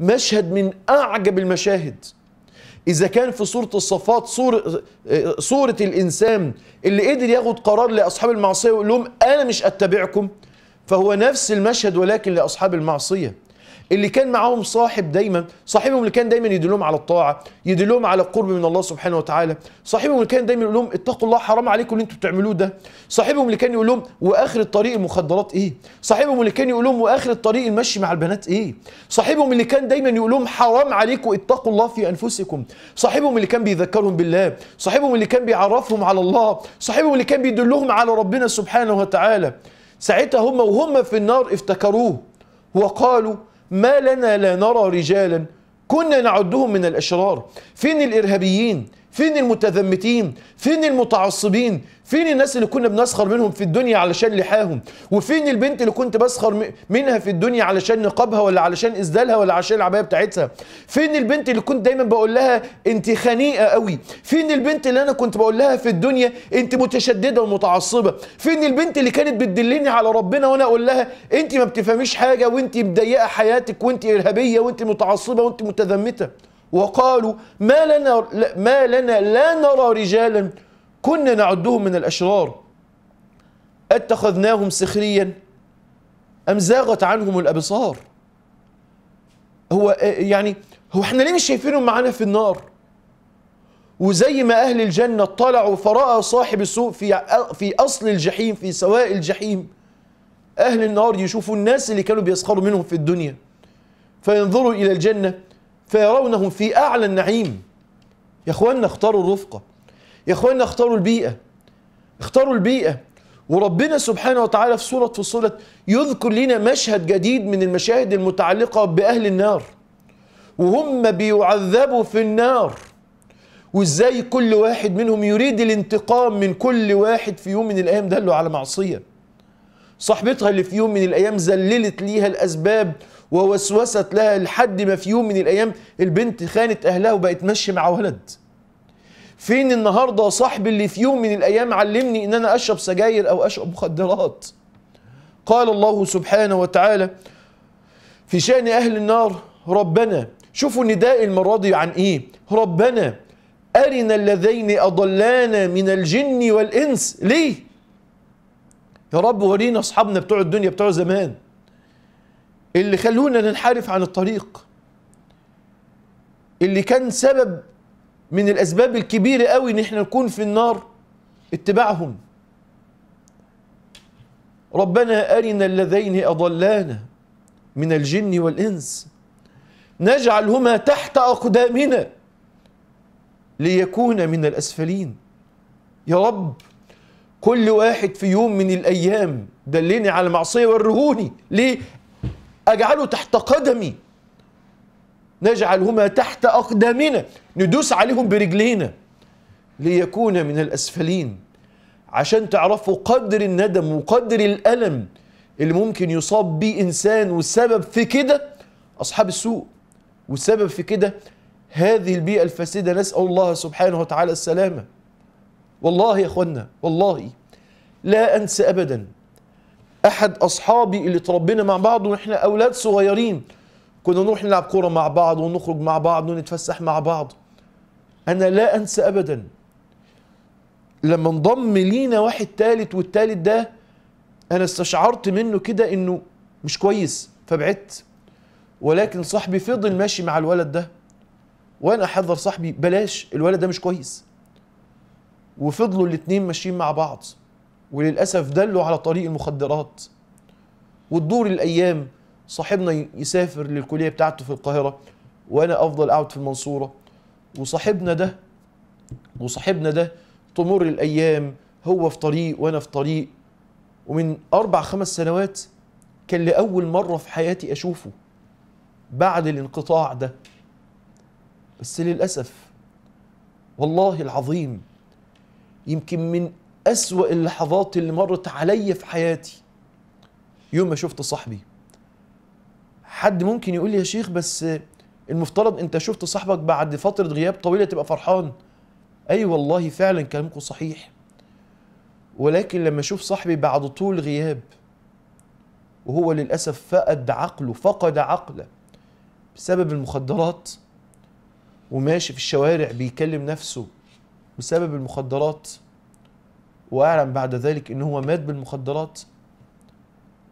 مشهد من أعجب المشاهد إذا كان في سورة الصفات صورة, صورة الإنسان اللي قدر ياخد قرار لأصحاب المعصية ويقول لهم أنا مش أتبعكم فهو نفس المشهد ولكن لأصحاب المعصية اللي كان معاهم صاحب دايما صاحبهم اللي كان دايما يدلهم على الطاعه يدلهم على القرب من الله سبحانه وتعالى صاحبهم اللي كان دايما يقول لهم اتقوا الله حرام عليكم اللي انتم بتعملوه ده صاحبهم اللي كان يقول لهم واخر الطريق المخدرات ايه صاحبهم اللي كان يقول لهم واخر الطريق المشي مع البنات ايه صاحبهم اللي كان دايما يقول لهم حرام عليكم اتقوا الله في انفسكم صاحبهم اللي كان بيذكرهم بالله صاحبهم اللي كان بيعرفهم على الله صاحبهم اللي كان بيدلهم على ربنا سبحانه وتعالى ساعتها هم وهم في النار افتكروه وقالوا ما لنا لا نرى رجالا كنا نعدهم من الأشرار فين الإرهابيين فين المتذمتين فين المتعصبين فين الناس اللي كنا بنسخر منهم في الدنيا علشان لحاهم وفين البنت اللي كنت بسخر منها في الدنيا علشان نقابها ولا علشان اسدالها ولا علشان العبايه بتاعتها فين البنت اللي كنت دايما بقول لها انت خنيقه قوي فين البنت اللي انا كنت بقول لها في الدنيا انت متشدده ومتعصبه فين البنت اللي كانت بتدلني على ربنا وانا اقول لها انت ما بتفهميش حاجه وانت مضيقه حياتك وانت ارهابيه وانت متعصبه وانت متذمته وقالوا ما لنا ما لنا لا نرى رجالا كنا نعدهم من الأشرار اتخذناهم سخريا أم زاغت عنهم الأبصار هو يعني هو احنا ليه مش شايفينهم معانا في النار وزي ما أهل الجنة اطلعوا فرأى صاحب السوء في في أصل الجحيم في سواء الجحيم أهل النار يشوفوا الناس اللي كانوا بيسخروا منهم في الدنيا فينظروا إلى الجنة فيرونهم في أعلى النعيم يا اخوانا اختاروا الرفقة يا اخوانا اختاروا البيئة اختاروا البيئة وربنا سبحانه وتعالى في سورة فصلت يذكر لنا مشهد جديد من المشاهد المتعلقة بأهل النار وهم بيعذبوا في النار وازاي كل واحد منهم يريد الانتقام من كل واحد في يوم من الايام دله على معصيه صاحبتها اللي في يوم من الأيام ذللت ليها الأسباب ووسوست لها لحد ما في يوم من الأيام البنت خانت أهلها وبقت ماشية مع ولد فين النهاردة صاحبي اللي في يوم من الأيام علمني إن أنا أشرب سجاير أو أشرب مخدرات قال الله سبحانه وتعالى في شأن أهل النار ربنا شوفوا النداء المرة دي عن إيه ربنا أرنا الذين أضلانا من الجن والإنس ليه يا رب ورينا اصحابنا بتوع الدنيا بتوع زمان اللي خلونا ننحرف عن الطريق اللي كان سبب من الاسباب الكبيره قوي ان احنا نكون في النار اتباعهم ربنا ارنا اللذين اضلانا من الجن والانس نجعلهما تحت اقدامنا ليكون من الاسفلين يا رب كل واحد في يوم من الأيام دلني على معصية ورهوني ليه؟ أجعله تحت قدمي نجعلهما تحت أقدامنا ندوس عليهم برجلينا ليكون من الأسفلين عشان تعرفوا قدر الندم وقدر الألم اللي ممكن يصاب بيه إنسان والسبب في كده أصحاب السوء والسبب في كده هذه البيئة الفاسدة نسأل الله سبحانه وتعالى السلامة والله يا اخوانا والله لا انسى ابدا احد اصحابي اللي تربينا مع بعض واحنا اولاد صغيرين كنا نروح نلعب كوره مع بعض ونخرج مع بعض ونتفسح مع بعض انا لا انسى ابدا لما انضم لينا واحد تالت والتالت ده انا استشعرت منه كده انه مش كويس فبعدت ولكن صاحبي فضل ماشي مع الولد ده وانا احذر صاحبي بلاش الولد ده مش كويس وفضلوا الاتنين ماشيين مع بعض وللأسف دلوا على طريق المخدرات وتدور الأيام صاحبنا يسافر للكلية بتاعته في القاهرة وأنا أفضل أقعد في المنصورة وصاحبنا ده وصاحبنا ده تمر الأيام هو في طريق وأنا في طريق ومن أربع خمس سنوات كان لأول مرة في حياتي أشوفه بعد الانقطاع ده بس للأسف والله العظيم يمكن من أسوأ اللحظات اللي مرت عليا في حياتي يوم ما شفت صاحبي حد ممكن يقول لي يا شيخ بس المفترض انت شفت صاحبك بعد فترة غياب طويلة تبقى فرحان أي أيوة والله فعلا كلامكم صحيح ولكن لما اشوف صاحبي بعد طول غياب وهو للأسف فقد عقله فقد عقله بسبب المخدرات وماشي في الشوارع بيكلم نفسه بسبب المخدرات واعلم بعد ذلك ان هو مات بالمخدرات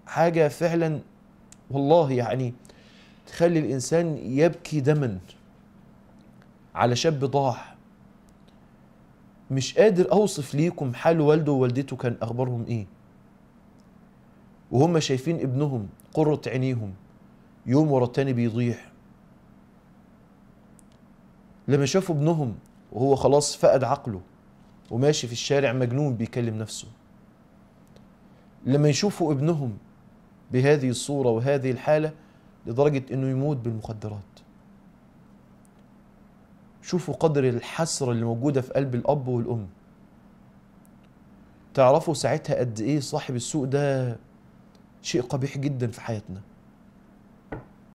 حاجه فعلا والله يعني تخلي الانسان يبكي دما على شاب ضاع مش قادر اوصف ليكم حال والده ووالدته كان اخبارهم ايه وهم شايفين ابنهم قرة عينيهم يوم ورا التاني بيضيع لما شافوا ابنهم وهو خلاص فقد عقله وماشي في الشارع مجنون بيكلم نفسه لما يشوفوا ابنهم بهذه الصورة وهذه الحالة لدرجة انه يموت بالمخدرات شوفوا قدر الحسرة اللي موجودة في قلب الأب والأم تعرفوا ساعتها قد إيه صاحب السوء ده شيء قبيح جدا في حياتنا